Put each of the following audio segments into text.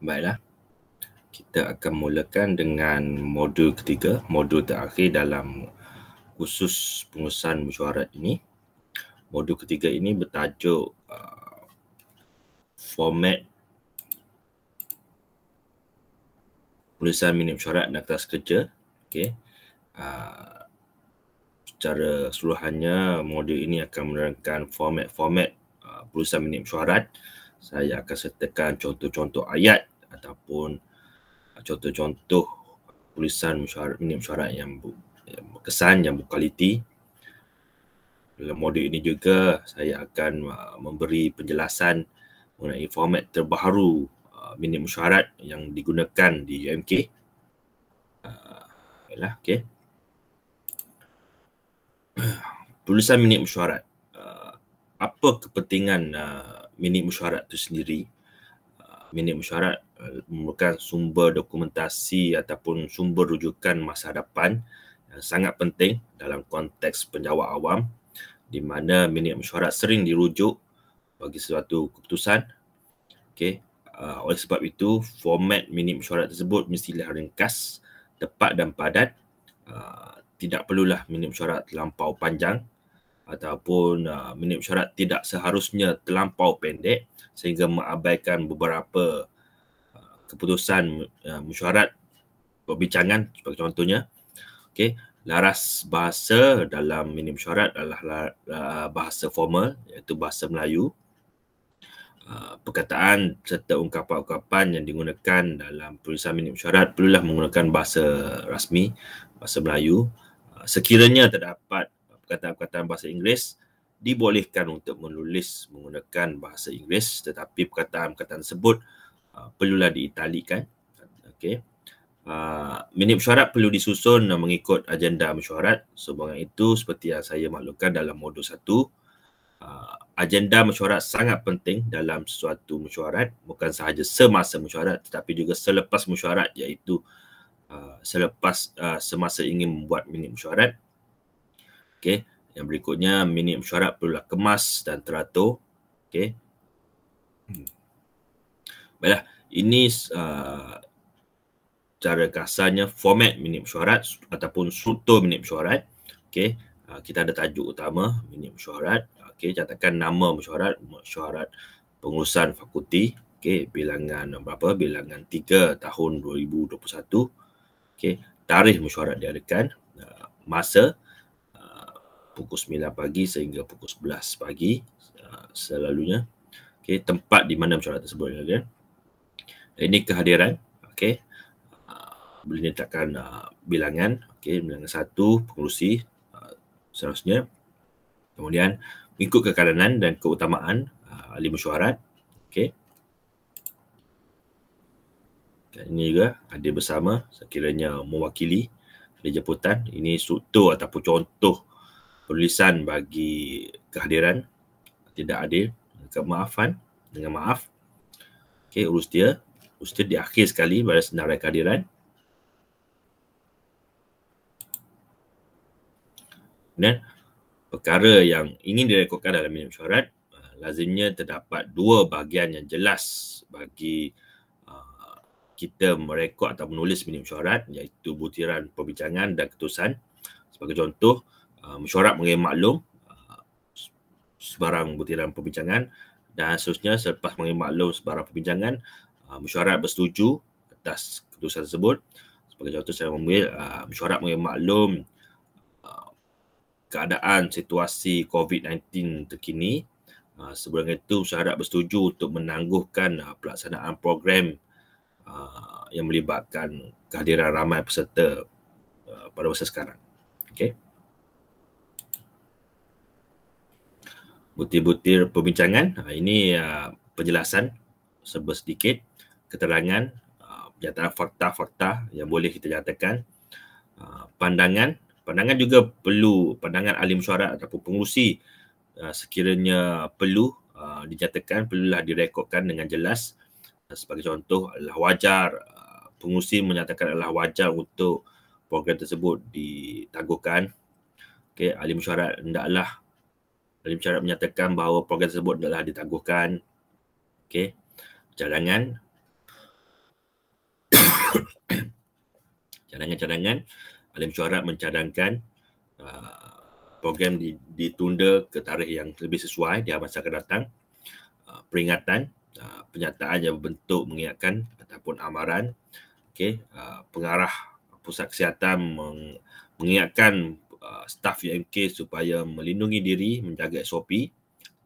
Baiklah. Kita akan mulakan dengan modul ketiga, modul terakhir dalam khusus pengurusan mesyuarat ini. Modul ketiga ini bertajuk uh, format pengurusan minit syarat dan kertas kerja. Okay. Uh, secara seluruhannya modul ini akan menerangkan format-format uh, pengurusan minit mesyuarat uh, saya akan sertakan contoh-contoh ayat ataupun contoh-contoh tulisan mesyuarat ini mesyuarat yang, bu, yang berkesan yang berkualiti dalam modul ini juga saya akan uh, memberi penjelasan mengenai format terbaru uh, mini mesyuarat yang digunakan di UMK. Uh, yalah, okay. Tulisan mini mesyuarat. Uh, apa kepentingan minit mesyuarat itu sendiri. Ah, minit mesyuarat ah, merupakan sumber dokumentasi ataupun sumber rujukan masa hadapan yang sangat penting dalam konteks penjawat awam di mana minit mesyuarat sering dirujuk bagi sesuatu keputusan. Okay. Uh, ah, oleh sebab itu, format minit mesyuarat tersebut mestilah ringkas, tepat dan padat. Uh, tidak perlulah minit mesyuarat terlampau panjang ataupun uh, minimum syarat tidak seharusnya terlampau pendek sehingga mengabaikan beberapa uh, keputusan uh, mesyuarat perbincangan sebagai contohnya okey laras bahasa dalam minimum syarat adalah uh, bahasa formal iaitu bahasa Melayu uh, perkataan serta ungkapan-ungkapan yang digunakan dalam perisai minimum syarat perlulah menggunakan bahasa rasmi bahasa Melayu uh, sekiranya terdapat perkataan-perkataan bahasa Inggeris dibolehkan untuk menulis menggunakan bahasa Inggeris tetapi perkataan-perkataan tersebut uh, perlulah diitalikan. Okey. Uh, minit mesyuarat perlu disusun uh, mengikut agenda mesyuarat. Sebab itu seperti yang saya maklumkan dalam modul 1, uh, agenda mesyuarat sangat penting dalam sesuatu mesyuarat bukan sahaja semasa mesyuarat tetapi juga selepas mesyuarat iaitu uh, selepas uh, semasa ingin membuat minit mesyuarat Okey, yang berikutnya minit mesyuarat perlulah kemas dan teratur. Okey. Hmm. Baiklah, ini uh, cara kasarnya format minit mesyuarat ataupun struktur minit mesyuarat. Okey, uh, kita ada tajuk utama minit mesyuarat. Okey, catatkan nama mesyuarat, mesyuarat pengurusan fakulti. Okey, bilangan berapa? Bilangan 3 tahun 2021. Okey, tarikh mesyuarat diadakan, uh, masa, masa pukul 9 pagi sehingga pukul 11 pagi uh, selalunya. Okey, tempat di mana mesyuarat tersebut ya, kan. Ini kehadiran, okey. Uh, boleh letakkan uh, bilangan, okey, bilangan satu pengerusi uh, seterusnya. Kemudian mengikut kekalanan dan keutamaan uh, ahli mesyuarat, okey. Dan ini juga ada bersama sekiranya mewakili dari jemputan ini struktur ataupun contoh tulisan bagi kehadiran tidak adil kemaafan dengan maaf okey urus dia urus dia di akhir sekali pada senarai kehadiran Kemudian, perkara yang ingin direkodkan dalam minum syarat uh, lazimnya terdapat dua bahagian yang jelas bagi uh, kita merekod atau menulis minim syarat iaitu butiran perbincangan dan ketusan. Sebagai contoh, Ah, mesyuarat mengenai maklum ah, sebarang butiran perbincangan dan seterusnya selepas mengenai maklum sebarang perbincangan ah, mesyuarat bersetuju atas keputusan tersebut sebagai contoh saya memilih mesyuarat mengenai maklum keadaan situasi COVID-19 terkini sebelum itu mesyuarat bersetuju untuk menangguhkan pelaksanaan program yang melibatkan kehadiran ramai peserta pada masa sekarang okay? butir-butir perbincangan. Ha, ini ya, penjelasan sebesar sedikit, keterangan, uh, fakta-fakta yang boleh kita nyatakan. Ha, pandangan, pandangan juga perlu, pandangan ahli mesyuarat ataupun pengurusi uh, sekiranya perlu uh, perlulah direkodkan dengan jelas. sebagai contoh, adalah wajar pengurusi menyatakan adalah wajar untuk program tersebut ditangguhkan. Okey, ahli mesyuarat hendaklah Ahli mesyuarat menyatakan bahawa program tersebut telah ditangguhkan. Okey. Cadangan. Cadangan-cadangan. Ahli mesyuarat mencadangkan uh, program di, ditunda ke tarikh yang lebih sesuai di masa akan datang. Uh, peringatan. Uh, penyataan yang berbentuk mengingatkan ataupun amaran. Okey. Uh, pengarah pusat kesihatan meng, mengingatkan uh, staff UMK supaya melindungi diri, menjaga SOP.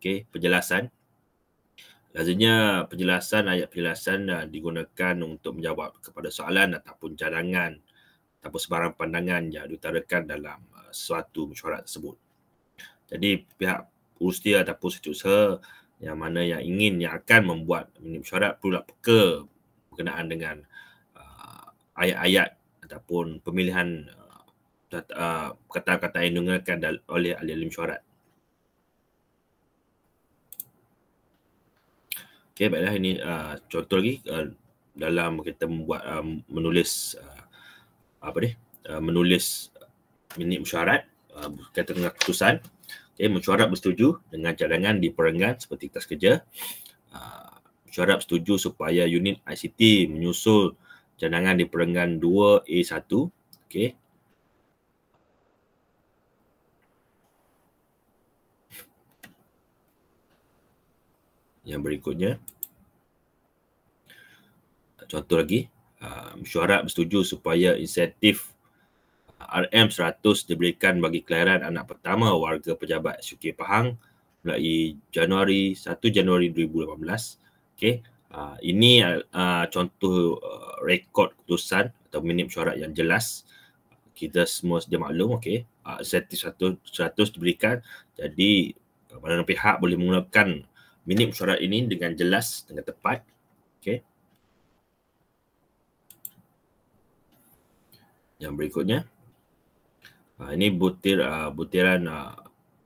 Okey, penjelasan. Lazimnya penjelasan ayat penjelasan uh, digunakan untuk menjawab kepada soalan ataupun cadangan ataupun sebarang pandangan yang diutarakan dalam uh, suatu mesyuarat tersebut. Jadi pihak universiti ataupun setiausaha yang mana yang ingin yang akan membuat mini mesyuarat perlu peka berkenaan dengan uh, ayat-ayat ataupun pemilihan uh, Ah, kata-kata yang dengarkan oleh alim syarat. Okey, baiklah ini uh, contoh lagi uh, dalam kita membuat uh, menulis uh, apa ni? Uh, menulis minit mesyuarat uh, kata dengan keputusan. Okey, mesyuarat bersetuju dengan cadangan di perenggan seperti kertas kerja. Uh, mesyuarat bersetuju supaya unit ICT menyusul cadangan di perenggan 2A1. Okey, Yang berikutnya, contoh lagi, ah, mesyuarat bersetuju supaya insentif ah, RM100 diberikan bagi kelahiran anak pertama warga pejabat SUK Pahang mulai Januari 1 Januari 2018. Okey, ah, ini contoh rekod keputusan atau minit mesyuarat yang jelas kita semua sedia maklum okey uh, insentif 100, 100 diberikan jadi mana-mana pihak boleh menggunakan minit mesyuarat ini dengan jelas dengan tepat okey yang berikutnya uh, ini butir uh, butiran uh,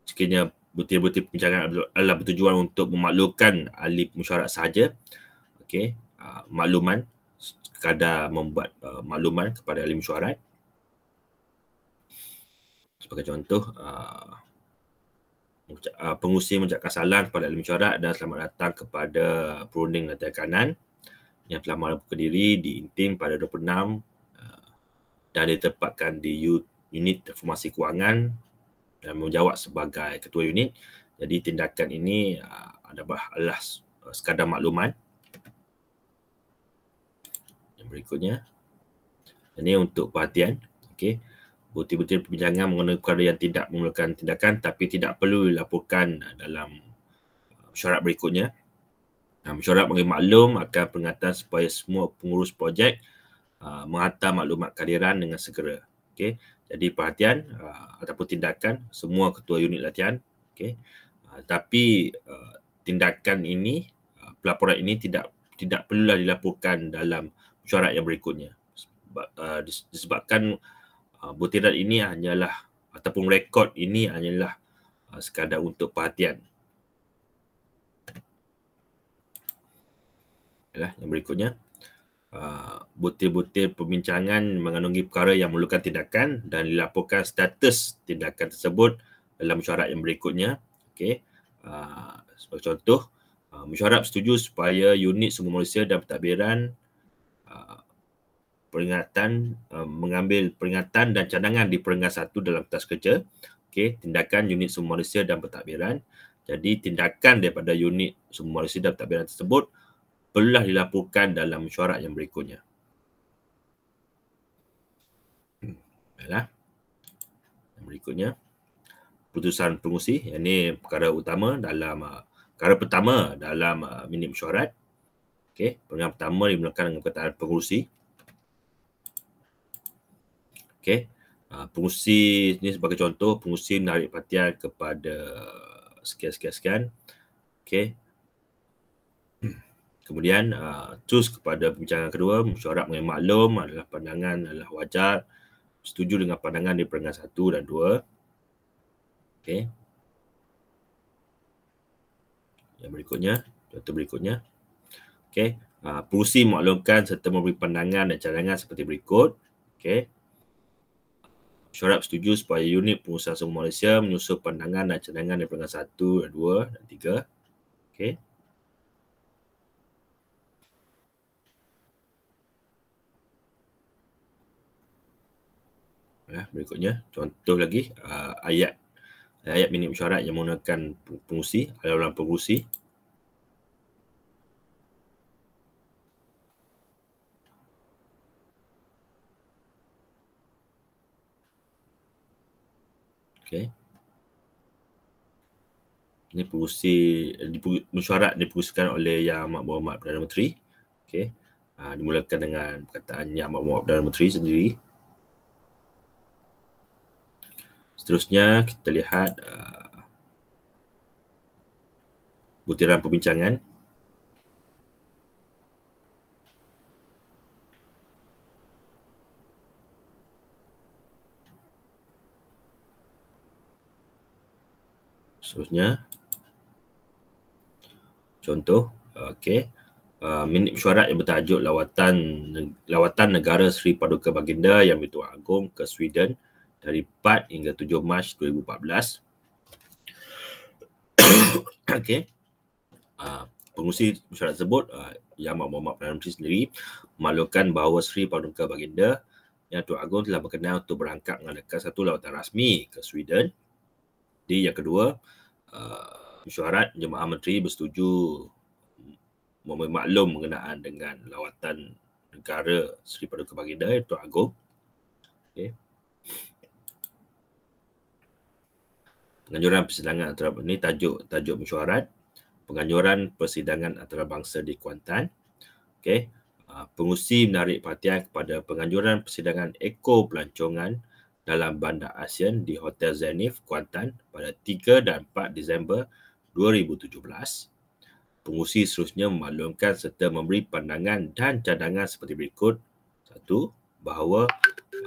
sekiranya butir-butir perbincangan adalah bertujuan untuk memaklumkan ahli mesyuarat saja, okey uh, makluman sekadar membuat uh, makluman kepada ahli mesyuarat sebagai contoh uh, Ah, pengusi mengucapkan salam kepada alim syarat dan selamat datang kepada perunding latihan kanan yang telah melakukan diri di Intim pada 26 uh, ah, dan ditempatkan di unit informasi kewangan dan menjawab sebagai ketua unit. Jadi tindakan ini uh, adalah uh, sekadar maklumat. Yang berikutnya. Ini untuk perhatian. Okey. Bukti-bukti perbincangan mengenai perkara yang tidak memerlukan tindakan tapi tidak perlu dilaporkan dalam syarat berikutnya. Syarat bagi maklum akan peringatan supaya semua pengurus projek uh, menghantar maklumat kehadiran dengan segera. Okay. Jadi perhatian uh, ataupun tindakan semua ketua unit latihan. Okay. Uh, ah, tapi uh, tindakan ini, uh, pelaporan ini tidak tidak perlulah dilaporkan dalam syarat yang berikutnya. Sebab, uh, disebabkan uh, Ah, butiran ini hanyalah ataupun rekod ini hanyalah ah, sekadar untuk perhatian. Yalah, yang berikutnya, ah, butir-butir perbincangan mengandungi perkara yang memerlukan tindakan dan dilaporkan status tindakan tersebut dalam syarat yang berikutnya. Okey. sebagai contoh, mesyuarat setuju supaya unit sumber Malaysia dan pentadbiran peringatan uh, mengambil peringatan dan cadangan di peringkat satu dalam tas kerja. Okey, tindakan unit sumber manusia dan pentadbiran. Jadi tindakan daripada unit sumber manusia dan pentadbiran tersebut perlulah dilaporkan dalam mesyuarat yang berikutnya. Hmm, baiklah. Yang berikutnya putusan pengusi. Yang ini perkara utama dalam uh, perkara pertama dalam uh, eh, minit mesyuarat. Okey, perkara pertama dimulakan dengan perkataan pengurusi. Okey. Uh, ah, pengusi ni sebagai contoh pengusi menarik perhatian kepada sekian-sekian-sekian. Okey. Kemudian uh, ah, terus kepada pembicaraan kedua, mesyuarat mengenai maklum adalah pandangan adalah wajar. Setuju dengan pandangan di perenggan satu dan dua. Okay. Yang berikutnya, contoh berikutnya. Okay. Uh, ah, pengusi maklumkan serta memberi pandangan dan cadangan seperti berikut. Okay. Syarab setuju supaya unit pengusaha semua Malaysia menyusul pandangan dan cadangan daripada satu, dua dan tiga. Okey. Ya, berikutnya contoh lagi uh, ayat ayat minit syarat yang menggunakan pengusi dalam pengusi Okay. Ini pengurusi, mesyuarat dipengurusikan oleh Yang Amat Muhammad Perdana Menteri. Okay. Ha, dimulakan dengan perkataan Yang Amat Muhammad Perdana Menteri sendiri. Seterusnya kita lihat uh, butiran perbincangan. seterusnya. Contoh, okey. Uh, minit mesyuarat yang bertajuk lawatan lawatan negara Sri Paduka Baginda yang Bertuah Agong ke Sweden dari 4 hingga 7 Mac 2014. okey. Uh, pengurusi mesyuarat tersebut uh, Yang Mahmud Muhammad Perdana Menteri sendiri memaklumkan bahawa Sri Paduka Baginda yang Tuan Agong telah berkenan untuk berangkat mengadakan satu lawatan rasmi ke Sweden. Di yang kedua, Uh, Syarat jemaah menteri bersetuju memberi maklum mengenaan dengan lawatan negara Seri Paduka Baginda itu Agong. Okay. Penganjuran persidangan antara ini tajuk tajuk mesyuarat penganjuran persidangan antara bangsa di Kuantan. Okay. Uh, pengusi menarik perhatian kepada penganjuran persidangan Eko Pelancongan dalam bandar ASEAN di Hotel Zenith Kuantan pada 3 dan 4 Disember 2017. Pengurusi seterusnya memaklumkan serta memberi pandangan dan cadangan seperti berikut. Satu, bahawa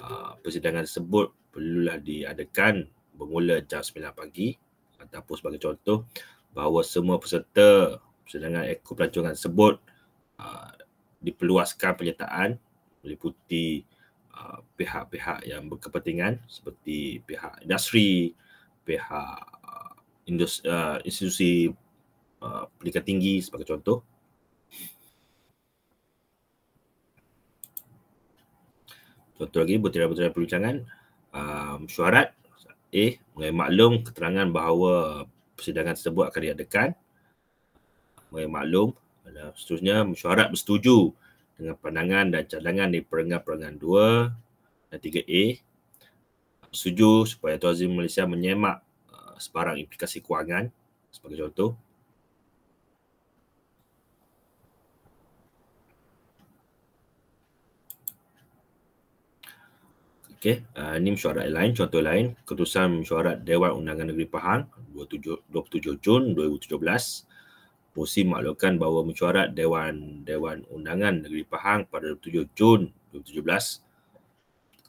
uh, persidangan tersebut perlulah diadakan bermula jam 9 pagi ataupun sebagai contoh bahawa semua peserta persidangan ekor pelancongan tersebut uh, diperluaskan penyertaan meliputi Uh, pihak-pihak yang berkepentingan seperti pihak industri, pihak uh, industri, uh, institusi uh, pendidikan tinggi sebagai contoh. Contoh lagi, butiran-butiran perbincangan. Um, syarat A, mengenai maklum keterangan bahawa persidangan tersebut akan diadakan. Mengenai maklum, seterusnya, syarat bersetuju dengan pandangan dan cadangan di perenggan-perenggan 2 dan 3A setuju supaya Tuan Azim Malaysia menyemak uh, sebarang implikasi kewangan sebagai contoh Okey, uh, ini mesyuarat lain, contoh lain, keputusan mesyuarat Dewan Undangan Negeri Pahang 27, 27 Jun Pusi maklumkan bahawa mesyuarat Dewan Dewan Undangan Negeri Pahang pada 7 Jun 2017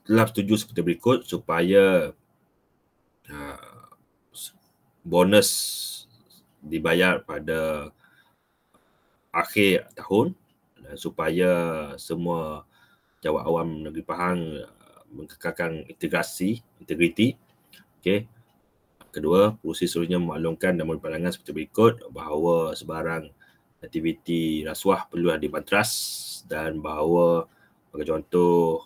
telah setuju seperti berikut supaya uh, bonus dibayar pada akhir tahun dan supaya semua jawat awam negeri Pahang uh, mengekalkan integrasi integriti okey Kedua, polisi seluruhnya memaklumkan dan memberi seperti berikut bahawa sebarang aktiviti rasuah perlu dibantras dan bahawa sebagai contoh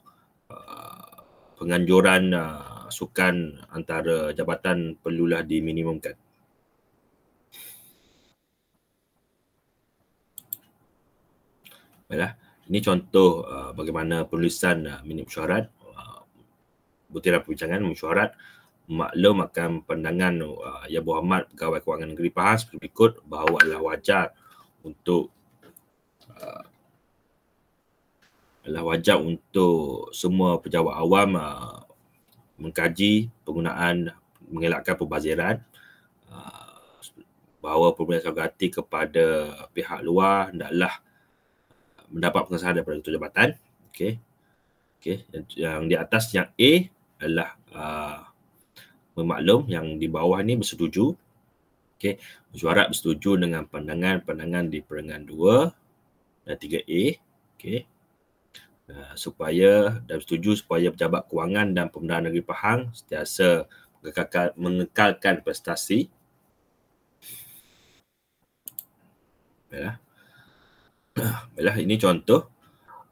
uh, penganjuran uh, sukan antara jabatan perlulah diminimumkan. Baiklah, ini contoh uh, bagaimana penulisan minimum syarat butiran perbincangan minimum uh, maklum akan pandangan uh, Ya Muhammad pegawai kewangan negeri Pahang seperti berikut bahawa adalah wajar untuk uh, adalah wajar untuk semua pejabat awam uh, mengkaji penggunaan mengelakkan pembaziran uh, bahawa pemberian sanggati kepada pihak luar hendaklah mendapat pengesahan daripada ketua jabatan okay okey yang, yang di atas yang A adalah uh, memaklum yang di bawah ni bersetuju. Okey, mesyuarat bersetuju dengan pandangan-pandangan di perenggan 2 dan 3A. Okey. Uh, supaya dan setuju supaya pejabat kewangan dan pemerintah negeri Pahang sentiasa mengekalkan, mengekalkan prestasi. Baiklah. Baiklah, ini contoh.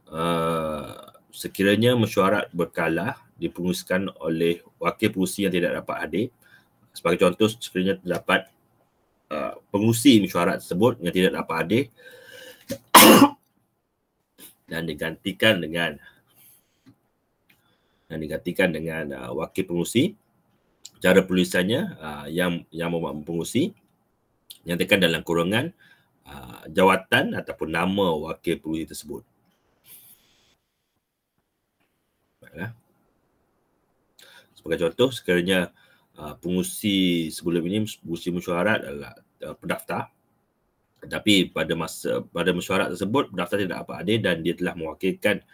Uh, sekiranya mesyuarat berkalah Dipenguskan oleh wakil pengusi yang tidak dapat hadir. Sebagai contoh, sekiranya terdapat uh, pengusi mesyuarat tersebut yang tidak dapat hadir dan digantikan dengan dan digantikan dengan uh, wakil pengusi cara penulisannya uh, yang yang memang pengusi nyatakan dalam kurungan uh, jawatan ataupun nama wakil pengusi tersebut. Baiklah. Sebagai contoh, sekiranya uh, pengusi sebelum ini, pengusi mesyuarat adalah uh, pendaftar. tapi pada masa pada mesyuarat tersebut, pendaftar tidak dapat hadir dan dia telah mewakilkan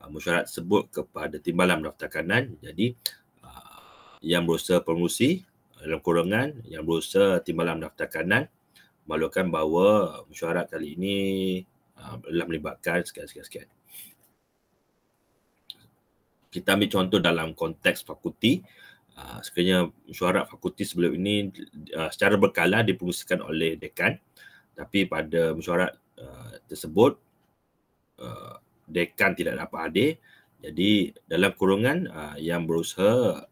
uh, mesyuarat tersebut kepada timbalan pendaftar kanan. Jadi, uh, yang berusaha pengusi uh, dalam kurungan, yang berusaha timbalan pendaftar kanan, malukan bahawa mesyuarat kali ini uh, telah melibatkan sekian-sekian-sekian kita ambil contoh dalam konteks fakulti ah, sekiranya mesyuarat fakulti sebelum ini ah, secara berkala dipengusikan oleh dekan tapi pada mesyuarat ah, tersebut dekan tidak dapat hadir jadi dalam kurungan yang berusaha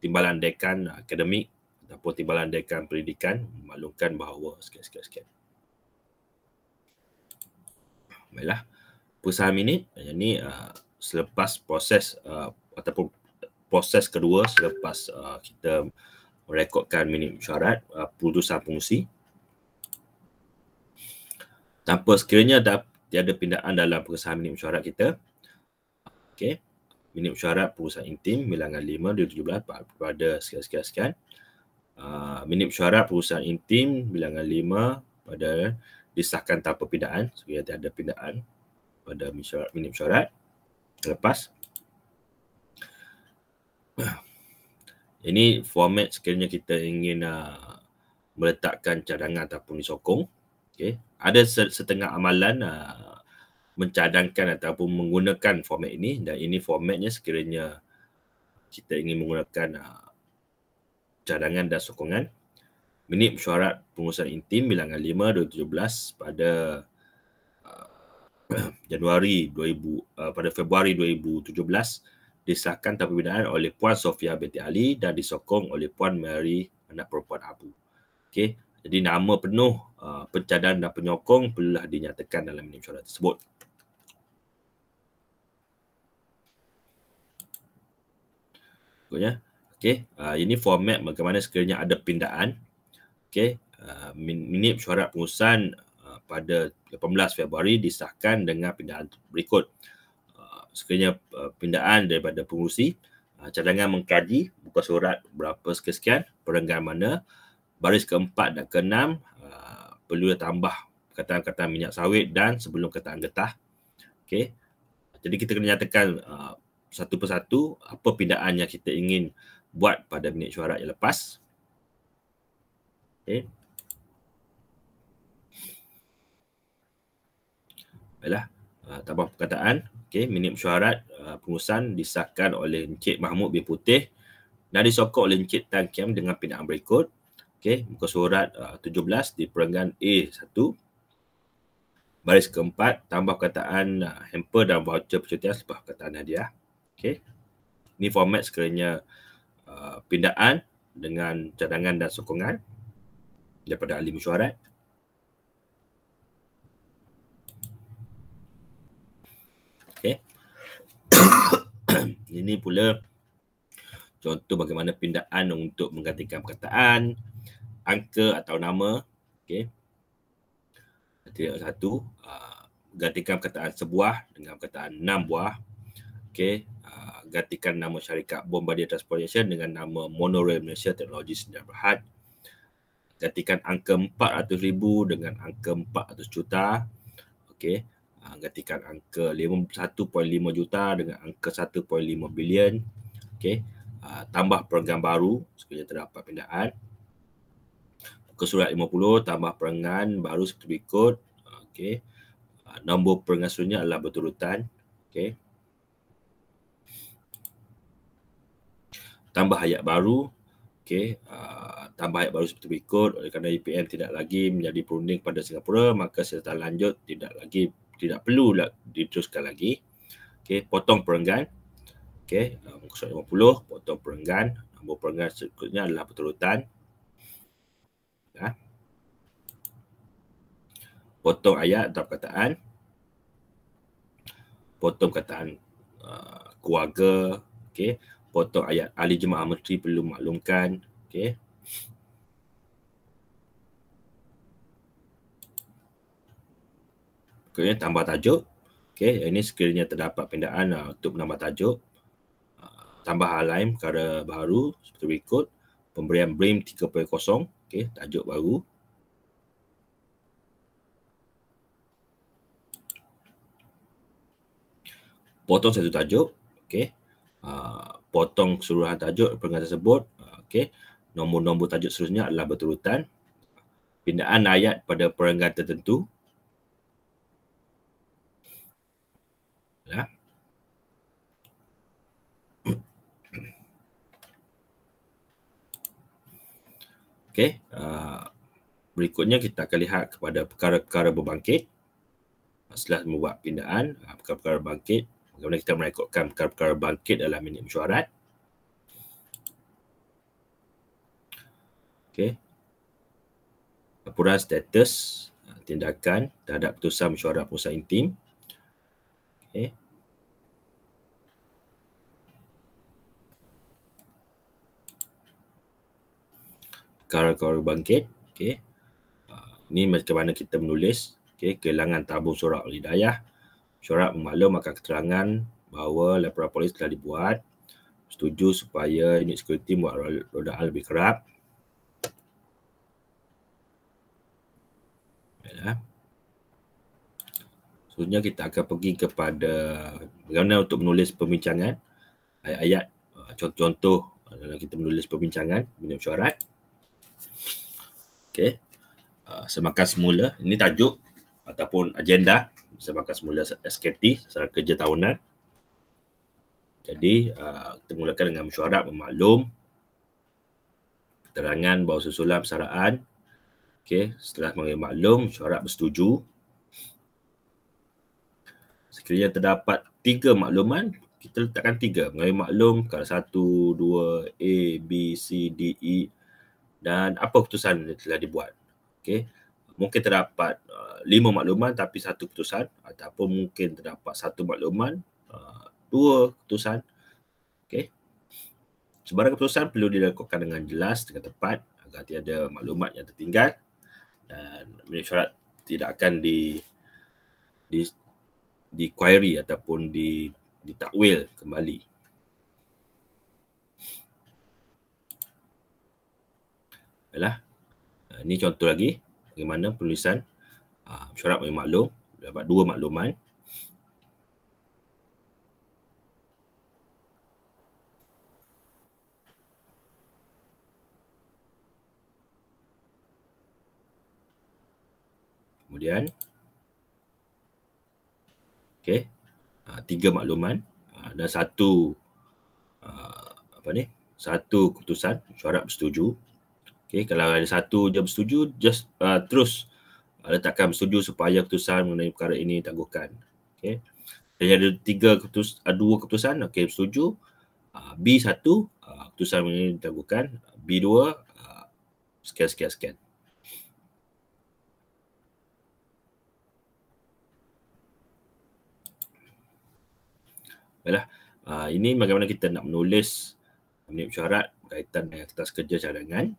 timbalan dekan akademik ataupun timbalan dekan pendidikan memaklumkan bahawa sikit-sikit-sikit. Baiklah, pusat minit. ini uh, selepas proses uh, ataupun proses kedua selepas uh, kita merekodkan minim syarat uh, putusan fungsi tanpa sekiranya ada tiada pindaan dalam perusahaan minim syarat kita okey minim syarat perusahaan intim bilangan 5 di 17 pada sekian-sekian sekian uh, minim syarat perusahaan intim bilangan 5 pada disahkan tanpa pindaan sekiranya tiada pindaan pada minim syarat lepas ini format sekiranya kita ingin uh, meletakkan cadangan ataupun disokong okay. ada setengah amalan uh, mencadangkan ataupun menggunakan format ini dan ini formatnya sekiranya kita ingin menggunakan uh, cadangan dan sokongan minit mesyuarat pengurusan intim bilangan 5 2017 pada Januari 2000 uh, pada Februari 2017 disahkan tanpa pembinaan oleh Puan Sofia binti Ali dan disokong oleh Puan Mary anak perempuan Abu. Okey, jadi nama penuh uh, pencadang dan penyokong perlulah dinyatakan dalam minim syarat tersebut. Okey, ya. okay. uh, ini format bagaimana sekiranya ada pindaan. Okey, uh, minim syarat pengurusan pada 18 Februari disahkan dengan pindaan berikut. Ah, sekiranya ah, pindaan daripada pengurusi, ah, cadangan mengkaji buka surat berapa sekian-sekian, perenggan mana, baris keempat dan keenam perlu tambah kata-kata minyak sawit dan sebelum kata getah. Okey. Jadi kita kena nyatakan uh, satu persatu apa pindaan yang kita ingin buat pada minit suara yang lepas. Okey. ialah uh, ah, tambah perkataan okey minit mesyuarat uh, pengurusan disahkan oleh Encik Mahmud bin Putih dan disokong oleh Encik Tan Kiam dengan pindaan berikut okey muka surat ah, uh, 17 di perenggan A1 baris keempat tambah perkataan uh, hamper dan voucher percutian selepas perkataan hadiah okey Ini format sekiranya uh, pindaan dengan cadangan dan sokongan daripada ahli mesyuarat Okey. Ini pula contoh bagaimana pindaan untuk menggantikan perkataan, angka atau nama. Okey. satu, uh, gantikan perkataan sebuah dengan perkataan enam buah. Okey. Uh, gantikan nama syarikat Bombardier Transportation dengan nama Monorail Malaysia Technology Sdn Bhd. Gantikan angka 400,000 dengan angka 400 juta. Okey uh, gantikan angka 1.5 juta dengan angka 1.5 bilion okey ha, tambah perenggan baru sekiranya terdapat pindaan ke surat 50 tambah perenggan baru seperti berikut okey ha, nombor perenggan seterusnya adalah berturutan okey tambah ayat baru okey uh, tambah ayat baru seperti berikut oleh kerana IPM e tidak lagi menjadi perunding pada Singapura maka serta lanjut tidak lagi tidak perlu lah diteruskan lagi. Okey, potong perenggan. Okey, 50, um, potong perenggan. Nombor perenggan seterusnya adalah berturutan. Ya. Ha? Potong ayat atau perkataan. Potong kataan uh, keluarga. Okey, potong ayat ahli jemaah menteri perlu maklumkan. Okey. kemudian tambah tajuk. Okey, ini sekiranya terdapat pindaan uh, ah, untuk menambah tajuk. Uh, tambah alim perkara baru seperti berikut. Pemberian BRIM 3.0, okey, tajuk baru. Potong satu tajuk, okey. Uh, potong keseluruhan tajuk peringkat tersebut, okey. Nombor-nombor tajuk seterusnya adalah berturutan. Pindaan ayat pada peringkat tertentu, Okey. Uh, berikutnya kita akan lihat kepada perkara-perkara berbangkit setelah membuat pindaan uh, perkara-perkara bangkit bagaimana kita merekodkan perkara-perkara bangkit dalam minit mesyuarat. Okey. Laporan status uh, tindakan terhadap putusan mesyuarat pusat intim. Okey. Karakoro Bangkit. Okay. Uh, ah, ini macam mana kita menulis. Okay. Kehilangan tabung surat lidayah. Surat memaklum akan keterangan bahawa laporan polis telah dibuat. Setuju supaya unit security buat roda A lebih kerap. Baiklah. Selanjutnya kita akan pergi kepada bagaimana untuk menulis pembincangan Ayat-ayat ah, contoh-contoh dalam kita menulis pembincangan minum syarat. Okay. Uh, ah, semakan semula. Ini tajuk ataupun agenda. Semakan semula SKT, secara kerja tahunan. Jadi, uh, kita mulakan dengan mesyuarat memaklum. Keterangan bawah susulan persaraan. Okay. Setelah mengambil maklum, mesyuarat bersetuju. Sekiranya terdapat tiga makluman, kita letakkan tiga. Mengambil maklum, kalau satu, dua, A, B, C, D, E, dan apa keputusan yang telah dibuat. Okey. Mungkin terdapat uh, lima makluman tapi satu keputusan ataupun mungkin terdapat satu makluman, uh, dua keputusan. Okey. Sebarang keputusan perlu dilakukan dengan jelas, dengan tepat agar tiada maklumat yang tertinggal dan memenuhi tidak akan di di di query ataupun di di ditakwil kembali. ialah uh, eh, ni contoh lagi bagaimana penulisan uh, ah, syarat bagi maklum dapat dua makluman kemudian okey uh, tiga makluman uh, dan satu uh, apa ni satu keputusan syarat bersetuju Okay, kalau ada satu je bersetuju, just uh, terus uh, letakkan bersetuju supaya keputusan mengenai perkara ini tangguhkan. Okay. Jadi ada tiga keputus, uh, dua keputusan, okay, bersetuju. Uh, B1, uh, keputusan mengenai ini tangguhkan. B2, uh, sekian, sekian, sekian. Baiklah, uh, ini bagaimana kita nak menulis menit syarat berkaitan dengan kertas kerja cadangan.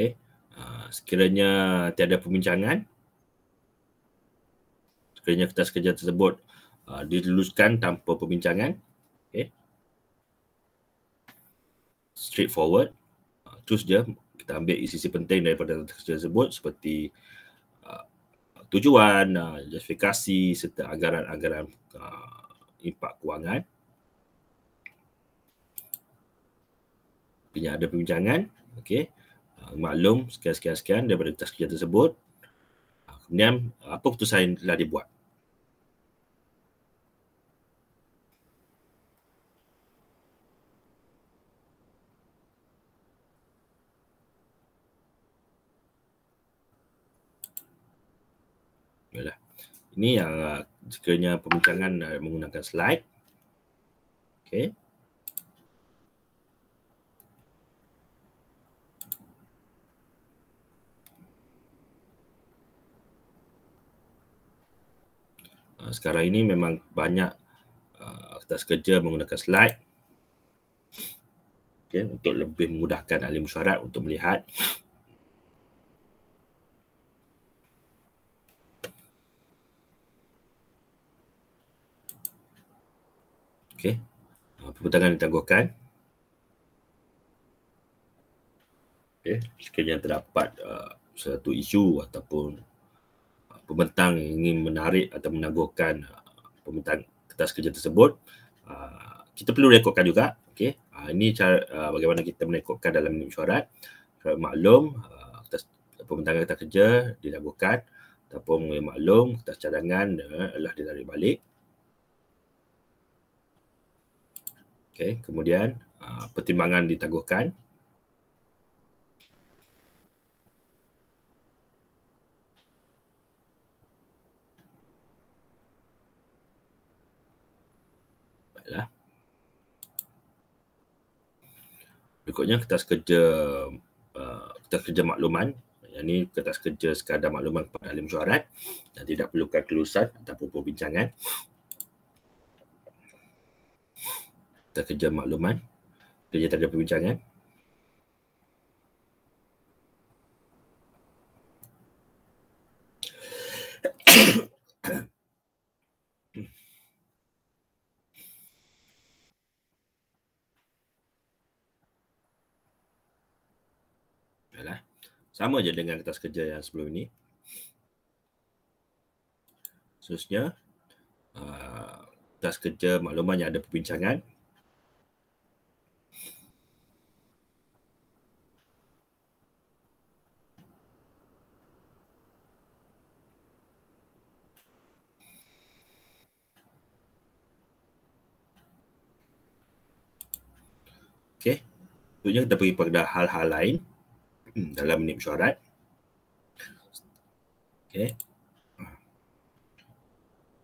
Okay. Uh, ah, sekiranya tiada perbincangan, sekiranya kertas kerja tersebut uh, diluluskan tanpa perbincangan, okay. forward, uh, ah, terus je kita ambil isi-isi penting daripada kertas kerja tersebut seperti tujuan, uh, justifikasi serta anggaran-anggaran uh, impak kewangan. Bila ada perbincangan, okay. Ah, maklum sekian sekian daripada tas kerja tersebut. Ah, kemudian ah, apa keputusan yang telah dibuat? Baiklah. Ini yang uh, sekiranya pembincangan uh, menggunakan slide. Okey. Ah, sekarang ini memang banyak aktivitas ah, uh, kerja menggunakan slide okay, untuk lebih memudahkan ahli mesyuarat untuk melihat. Okey. Uh, ah, Perbentangan ditangguhkan. Okey. Sekiranya terdapat uh, satu isu ataupun pembentang ingin menarik atau uh, menangguhkan pembentang kertas kerja tersebut uh, kita perlu rekodkan juga okey uh, ini cara bagaimana kita merekodkan dalam mesyuarat syarat maklum kertas pembentangan kertas kerja dilakukan ataupun maklum kertas cadangan adalah ditarik balik okey kemudian pertimbangan ditangguhkan berikutnya kertas kerja uh, kertas kerja makluman yang ini kertas kerja sekadar makluman kepada ahli mesyuarat dan tidak perlukan kelulusan ataupun perbincangan kertas kerja makluman kerja tak ada perbincangan sama je dengan kertas kerja yang sebelum ini. Seterusnya, uh, kertas kerja maklumat yang ada perbincangan. Okey. Tentunya kita pergi pada hal-hal lain. Hmm, dalam menit mesyuarat. Okey.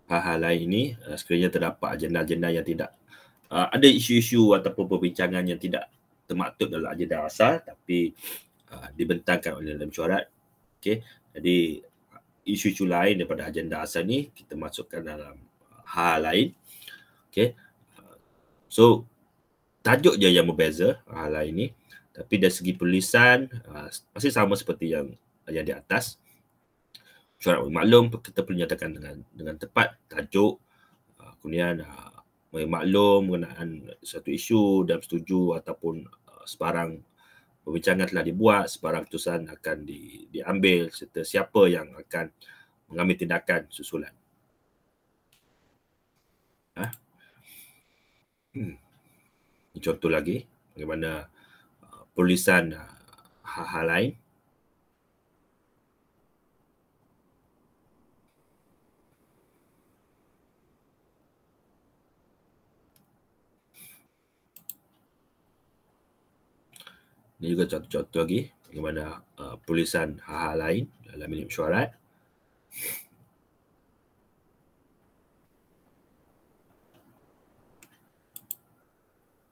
Hal-hal ini eh, sekiranya terdapat agenda-agenda yang tidak uh, ada isu-isu ataupun perbincangan yang tidak termaktub dalam agenda asal tapi uh, dibentangkan oleh dalam mesyuarat. Okey. Jadi isu-isu lain daripada agenda asal ni kita masukkan dalam hal lain. Okey. So tajuk je yang berbeza hal lain ni tapi dari segi penulisan uh, masih sama seperti yang yang di atas syarat maklum kita perlu nyatakan dengan dengan tepat tajuk uh, kemudian uh, maklum mengenaan satu isu dan setuju ataupun uh, sebarang perbincangan telah dibuat sebarang keputusan akan di, diambil serta siapa yang akan mengambil tindakan susulan Ha? Hmm. Contoh lagi bagaimana penulisan ah, hal-hal lain. Ini juga contoh-contoh lagi bagaimana uh, penulisan hal-hal lain dalam milik syarat.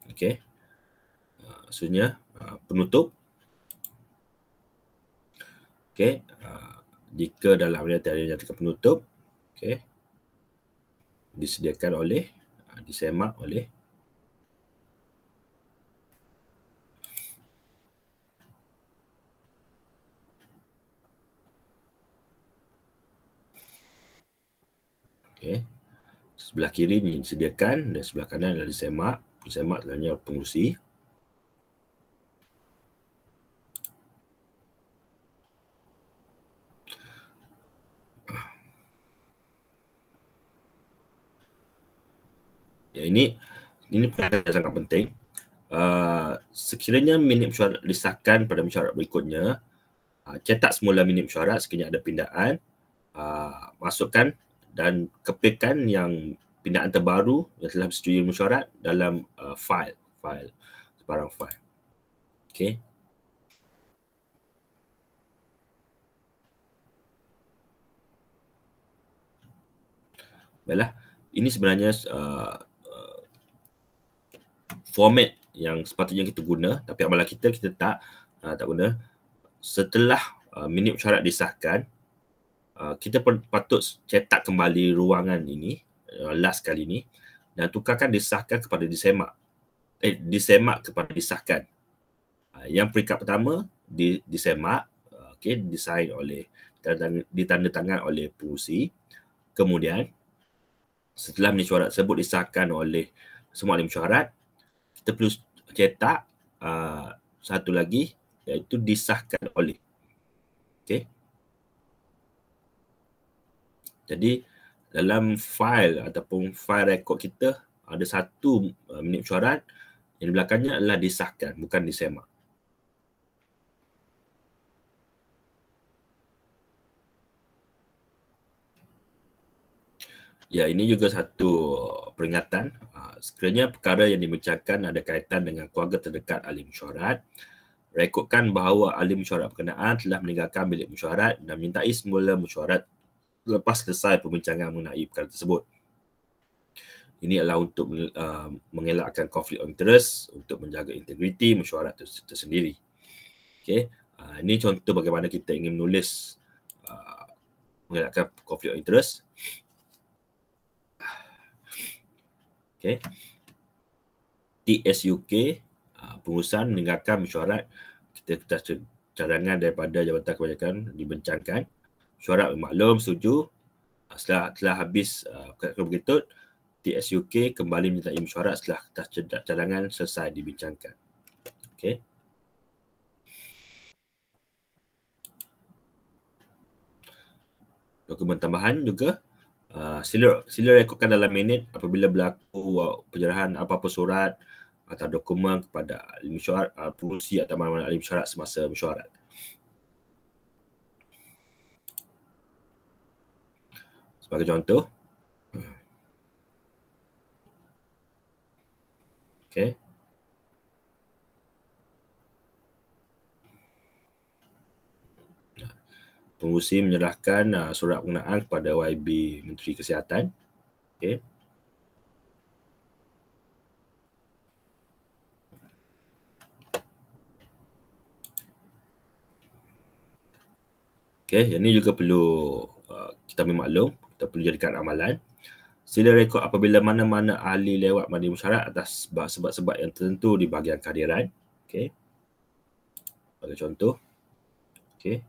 Okey. Uh, ah, Sebenarnya so penutup. Okey, uh, jika dalam dia tiada nyatakan penutup, okey. Disediakan oleh uh, disemak oleh Okay, Sebelah kiri ni disediakan dan sebelah kanan adalah disemak. Disemak adalah pengurusi. Ya ini ini perkara yang sangat penting. Uh, sekiranya minit mesyuarat disahkan pada mesyuarat berikutnya, uh, cetak semula minit mesyuarat sekiranya ada pindaan, uh, masukkan dan kepilkan yang pindaan terbaru yang telah disetujui mesyuarat dalam uh, file file sebarang file. Okey. Baiklah, ini sebenarnya uh, format yang sepatutnya kita guna tapi amalan kita kita tak uh, tak guna setelah uh, minit syarat disahkan uh, kita patut cetak kembali ruangan ini uh, last kali ini dan tukarkan disahkan kepada disemak eh disemak kepada disahkan uh, yang peringkat pertama di disemak uh, okey disign oleh ditandatangan oleh pengurusi kemudian setelah minit syarat tersebut disahkan oleh semua ahli syarat kita perlu cetak uh, satu lagi iaitu disahkan oleh. Okey. Jadi dalam file ataupun file rekod kita ada satu uh, minit syarat yang belakangnya adalah disahkan bukan disemak. Ya, ini juga satu peringatan Ah, sekiranya perkara yang dimecahkan ada kaitan dengan keluarga terdekat ahli mesyuarat, rekodkan bahawa ahli mesyuarat berkenaan telah meninggalkan bilik mesyuarat dan minta semula mesyuarat lepas selesai pembincangan mengenai perkara tersebut. Ini adalah untuk uh, mengelakkan konflik of interest untuk menjaga integriti mesyuarat itu tersendiri. Okay. Uh, ah, ini contoh bagaimana kita ingin menulis uh, mengelakkan konflik of interest. okay. TSUK ah, pengurusan meninggalkan mesyuarat kita kita cadangan daripada Jabatan kebanyakan dibincangkan mesyuarat maklum setuju ah, setelah telah habis uh, begitu TSUK kembali menyertai mesyuarat setelah kertas cadangan selesai dibincangkan okey Dokumen tambahan juga Ah, sila sila rekodkan dalam minit apabila berlaku uh, ah, penyerahan apa-apa surat atau dokumen kepada ahli mesyuarat uh, ah, polisi atau mana-mana ahli mesyuarat semasa mesyuarat. Sebagai contoh. Hmm. Okay. pengurusi menyerahkan uh, surat penggunaan kepada YB Menteri Kesihatan. Okay. Okay, yang ini juga perlu uh, kita ambil maklum, kita perlu jadikan amalan. Sila rekod apabila mana-mana ahli lewat mandi musyarat atas sebab-sebab yang tertentu di bahagian kehadiran. Okay. Bagi contoh. Okay.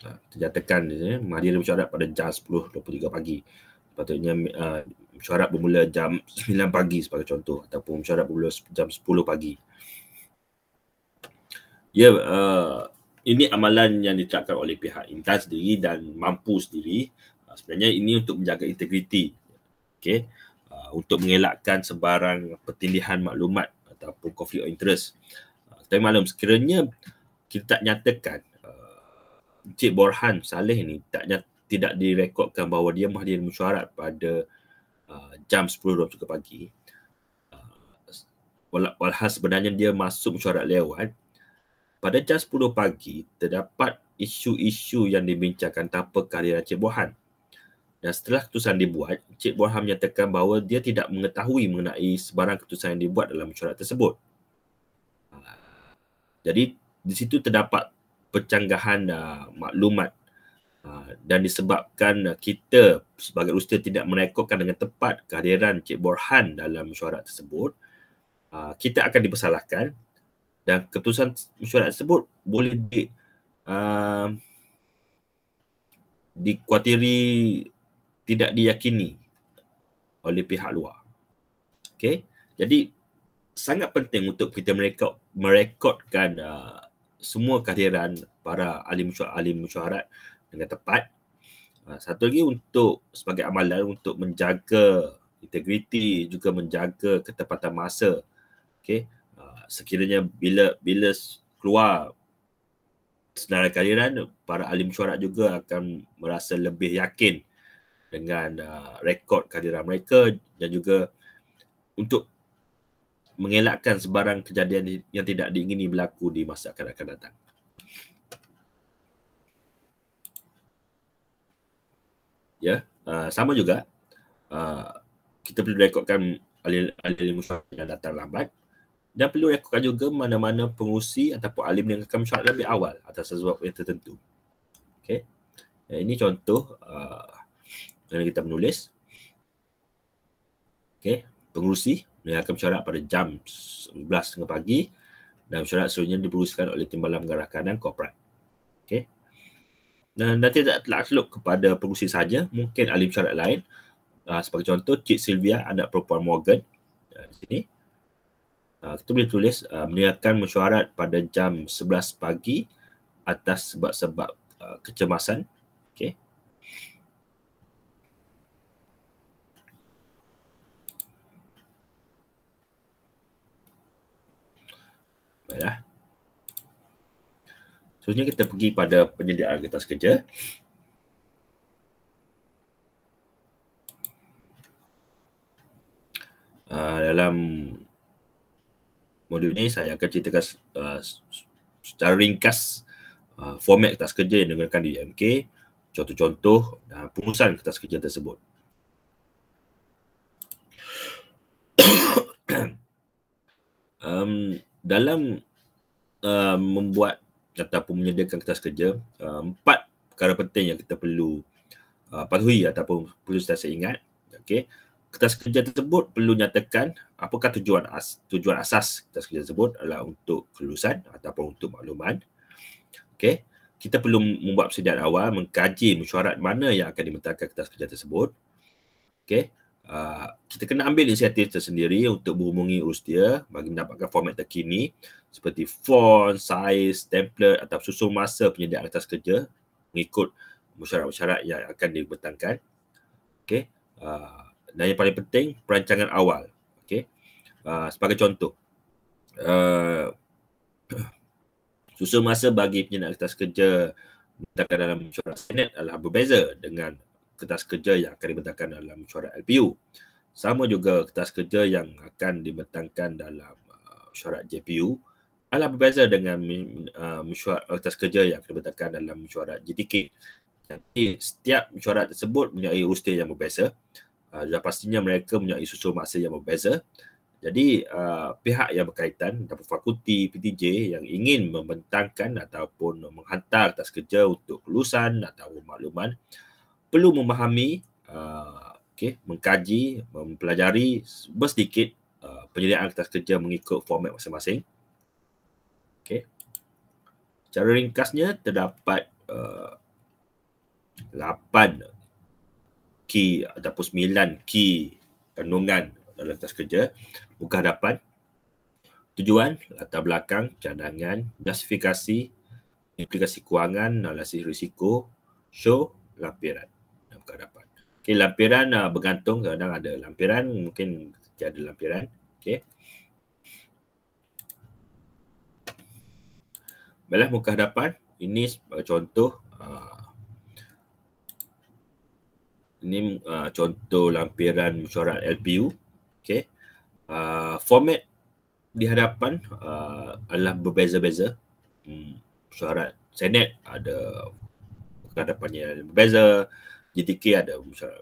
Lah, terjatakan ya, mahdiri mesyuarat pada jam 10.23 pagi. Patutnya uh, mesyuarat bermula jam 9 pagi sebagai contoh ataupun mesyuarat bermula jam 10 pagi. Ya, uh, ini amalan yang diterapkan oleh pihak intan sendiri dan mampu sendiri. Uh, sebenarnya ini untuk menjaga integriti. Okay. Uh, untuk mengelakkan sebarang pertindihan maklumat ataupun conflict of interest. Uh, tapi malam sekiranya kita nyatakan Cik Borhan Saleh ni tak tidak direkodkan bahawa dia menghadiri mesyuarat pada uh, jam 10.23 pagi. Uh, walhas sebenarnya dia masuk mesyuarat lewat. Pada jam 10 pagi, terdapat isu-isu yang dibincangkan tanpa kehadiran Cik Borhan. Dan setelah keputusan dibuat, Cik Borhan menyatakan bahawa dia tidak mengetahui mengenai sebarang keputusan yang dibuat dalam mesyuarat tersebut. Uh, jadi di situ terdapat percanggahan uh, maklumat uh, dan disebabkan uh, kita sebagai ustaz tidak merekodkan dengan tepat kehadiran Cik Borhan dalam mesyuarat tersebut, uh, kita akan dipersalahkan dan keputusan mesyuarat tersebut boleh di, uh, dikuatiri tidak diyakini oleh pihak luar. Okay? Jadi, sangat penting untuk kita merekod, merekodkan uh, semua kehadiran para alim mesyuarat, ahli mesyuarat dengan tepat. Ah, satu lagi untuk sebagai amalan untuk menjaga integriti juga menjaga ketepatan masa. Okey. Ah, sekiranya bila bila keluar senarai kehadiran, para alim mesyuarat juga akan merasa lebih yakin dengan ah, rekod kehadiran mereka dan juga untuk mengelakkan sebarang kejadian yang tidak diingini berlaku di masa akan datang. Ya, uh, sama juga uh, kita perlu rekodkan alim-alim yang datang lambat dan perlu rekodkan juga mana-mana pengusi ataupun alim yang akan mesyuarat lebih awal atas sesuatu yang tertentu. Okay, Ini contoh uh, yang kita menulis. Okay, pengurusi melayangkan mesyuarat pada jam 11.30 pagi dan mesyuarat seluruhnya diperuskan oleh Timbalan Pengarah Kanan Korporat. Okay. Dan nanti tak telah seluk kepada pengurusi saja, mungkin ahli mesyuarat lain. Uh, sebagai contoh, Cik Sylvia, anak perempuan Morgan uh, di sini. Uh, kita boleh tulis uh, meniakan mesyuarat pada jam 11 pagi atas sebab-sebab uh, kecemasan. Okay. Ya. Seterusnya kita pergi pada penyediaan kertas kerja. Uh, dalam modul ini saya akan ceritakan uh, secara ringkas uh, format kertas kerja yang digunakan di UMK, contoh-contoh dan pengurusan kertas kerja tersebut. um, dalam uh, membuat ataupun menyediakan kertas kerja uh, empat perkara penting yang kita perlu uh, patuhi ataupun perlu sentiasa ingat okey kertas kerja tersebut perlu nyatakan apakah tujuan as, tujuan asas kertas kerja tersebut adalah untuk kelulusan ataupun untuk makluman okey kita perlu membuat persediaan awal mengkaji mesyuarat mana yang akan dimentarkan kertas kerja tersebut okey Ah, kita kena ambil inisiatif tersendiri untuk berhubungi urus dia bagi mendapatkan format terkini seperti font, size, template atau susun masa penyediaan atas kerja mengikut mesyuarat-mesyuarat yang akan dibentangkan. Okay. Uh, ah, dan yang paling penting, perancangan awal. Okay. Uh, ah, sebagai contoh, uh, susun masa bagi penyediaan atas kerja mendapatkan dalam mesyuarat senet adalah berbeza dengan kertas kerja yang akan dibentangkan dalam mesyuarat LPU. Sama juga kertas kerja yang akan dibentangkan dalam uh, mesyuarat JPU adalah berbeza dengan mesyuarat uh, uh, kertas kerja yang akan dibentangkan dalam mesyuarat JTK. Jadi setiap mesyuarat tersebut mempunyai usia yang berbeza. Uh, dan pastinya mereka mempunyai susul masa yang berbeza. Jadi uh, pihak yang berkaitan ataupun fakulti PTJ yang ingin membentangkan ataupun menghantar kertas kerja untuk kelulusan atau makluman uh, perlu memahami uh, okey mengkaji mempelajari sedikit uh, penyediaan kertas kerja mengikut format masing-masing Okay, cara ringkasnya terdapat uh, 8 key ataupun 9 key kandungan dalam kertas kerja buka hadapan tujuan latar belakang cadangan justifikasi implikasi kewangan analisis risiko show lampiran akan dapat. Okay, lampiran uh, bergantung kadang ada lampiran, mungkin tiada lampiran. Okay. Baiklah, muka hadapan. Ini sebagai contoh. Uh, ini uh, contoh lampiran mesyuarat LPU. Okay. Uh, format di hadapan uh, adalah berbeza-beza. Hmm, mesyuarat ada muka hadapannya yang berbeza. JTK ada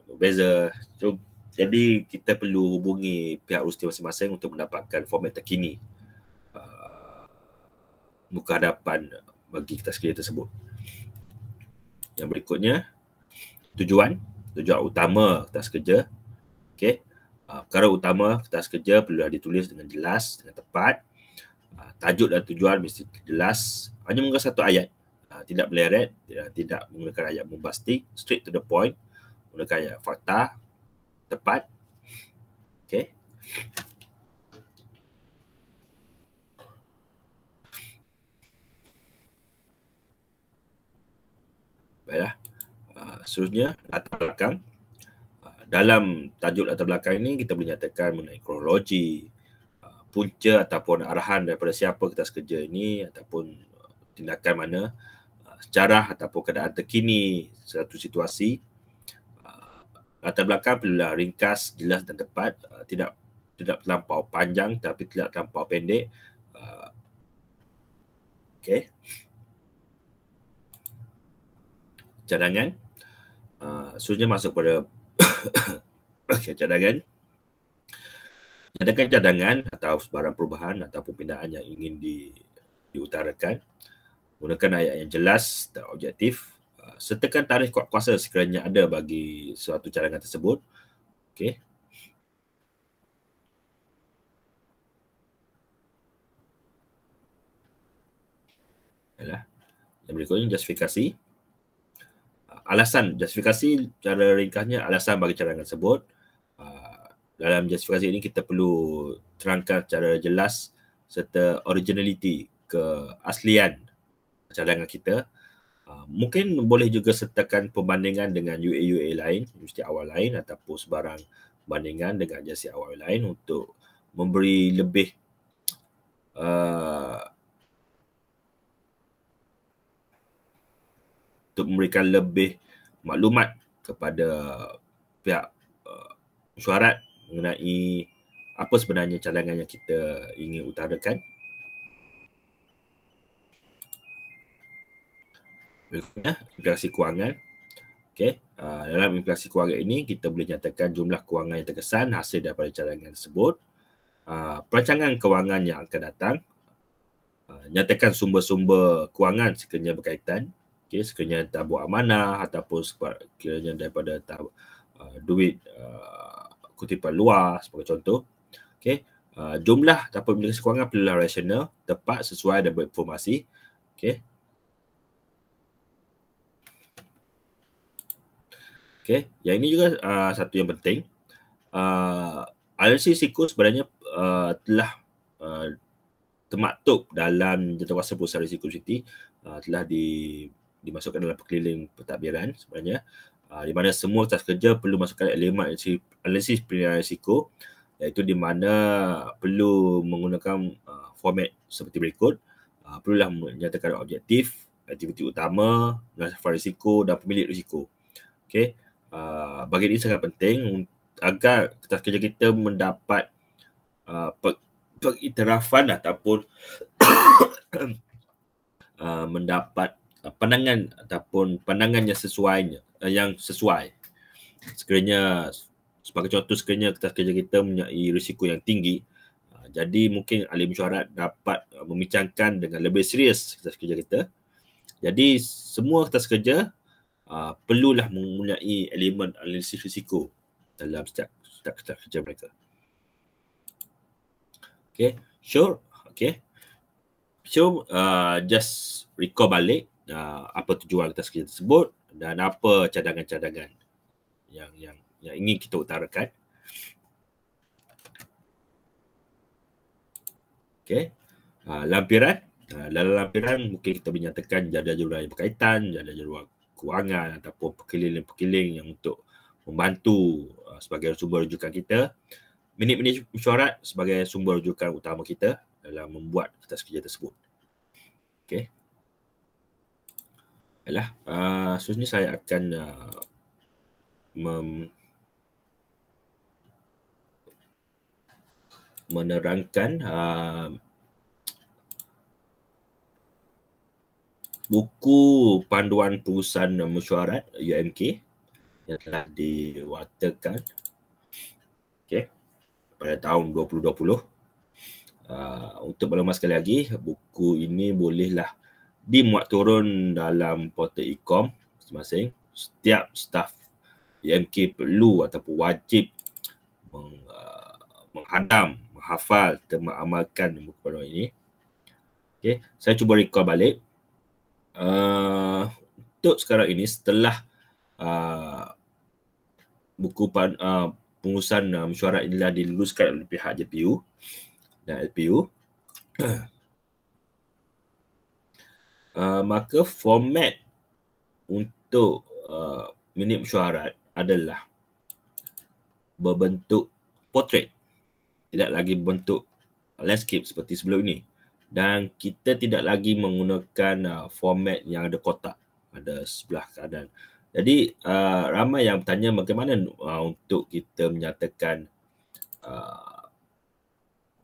berbeza. So, jadi kita perlu hubungi pihak universiti masing-masing untuk mendapatkan format terkini uh, muka hadapan bagi kita sekalian tersebut. Yang berikutnya, tujuan. Tujuan utama kertas kerja. Okay. Uh, perkara utama kertas kerja perlu ditulis dengan jelas, dengan tepat. Uh, tajuk dan tujuan mesti jelas. Hanya mengenai satu ayat uh, tidak beleret, tidak, ya, tidak menggunakan ayat bombastik, straight to the point, menggunakan ayat fakta, tepat. Okay. Baiklah. Uh, seterusnya, latar belakang. Uh, dalam tajuk latar belakang ini, kita boleh nyatakan mengenai kronologi, uh, punca ataupun arahan daripada siapa kita sekerja ini ataupun uh, tindakan mana sejarah ataupun keadaan terkini satu situasi uh, latar belakang perlu ringkas jelas dan tepat uh, tidak tidak terlampau panjang tapi tidak terlampau pendek uh, okey cadangan uh, sebenarnya masuk pada okay, cadangan adakah cadangan atau sebarang perubahan ataupun pindahan yang ingin di diutarakan gunakan ayat yang jelas dan objektif ah, sertakan tarikh kuat kuasa sekiranya ada bagi suatu cadangan tersebut okey ialah yang berikutnya justifikasi ah, alasan justifikasi cara ringkasnya alasan bagi cadangan tersebut ah, dalam justifikasi ini kita perlu terangkan secara jelas serta originality keaslian cadangan kita. Uh, mungkin boleh juga sertakan perbandingan dengan ua lain, universiti awal lain ataupun sebarang perbandingan dengan jasi awal lain untuk memberi lebih uh, untuk memberikan lebih maklumat kepada pihak uh, ah, syarat mengenai apa sebenarnya cadangan yang kita ingin utarakan ya, inflasi kewangan. okay? uh, dalam inflasi kewangan ini kita boleh nyatakan jumlah kewangan yang terkesan hasil daripada cadangan tersebut. Uh, perancangan kewangan yang akan datang uh, nyatakan sumber-sumber kewangan sekiranya berkaitan okay? sekiranya tabung amanah ataupun sekiranya daripada tab, uh, duit uh, kutipan luar sebagai contoh okay? uh, jumlah ataupun kewangan perlu rasional tepat sesuai dengan informasi okey Okay. Yang ini juga uh, satu yang penting. Uh, aliansi risiko sebenarnya uh, telah uh, termaktub dalam jentawasa pusat risiko city uh, telah di, dimasukkan dalam perkeliling pentadbiran sebenarnya uh, di mana semua tas kerja perlu masukkan elemen analisis penilaian risiko iaitu di mana perlu menggunakan uh, format seperti berikut uh, perlulah menyatakan objektif aktiviti utama, nasabah risiko dan pemilik risiko. Okey uh, bagi ini sangat penting agar kertas kerja kita mendapat uh, ah, per, periterafan ataupun uh, mendapat pandangan ataupun pandangan yang sesuai uh, yang sesuai sekiranya sebagai contoh sekiranya kertas kerja kita mempunyai risiko yang tinggi jadi mungkin ahli mesyuarat dapat membincangkan dengan lebih serius kertas kerja kita. Jadi semua kertas kerja uh, perlulah mempunyai elemen analisis risiko dalam setiap, setiap, setiap kerja mereka. Okay, sure. Okay. So, uh, ah, just recall balik uh, apa tujuan kita sekejap tersebut dan apa cadangan-cadangan yang, yang yang ingin kita utarakan. Okay. Uh, lampiran. Uh, dalam lampiran, mungkin kita menyatakan jadual-jadual yang berkaitan, jadual-jadual Kewangan ataupun perkeliling-perkeliling yang untuk membantu uh, sebagai sumber rujukan kita. Minit-minit mesyuarat sebagai sumber rujukan utama kita dalam membuat kertas kerja tersebut. Okey. Baiklah, uh, seterusnya saya akan uh, mem menerangkan uh, buku panduan perusahaan mesyuarat UMK yang telah diwartakan okay, pada tahun 2020. Uh, ah, untuk berlemah sekali lagi, buku ini bolehlah dimuat turun dalam portal e-com masing-masing. Setiap staff UMK perlu ataupun wajib meng, uh, menghadam, menghafal dan mengamalkan buku panduan ini. Okay. Saya cuba recall balik Uh, untuk sekarang ini setelah uh, buku pan, uh, pengurusan uh, mesyuarat ini diluluskan oleh pihak JPU dan LPU uh, maka format untuk uh, minit mesyuarat adalah berbentuk portrait tidak lagi bentuk landscape seperti sebelum ini dan kita tidak lagi menggunakan uh, format yang ada kotak pada sebelah kanan. Jadi uh, ramai yang bertanya bagaimana uh, untuk kita menyatakan uh,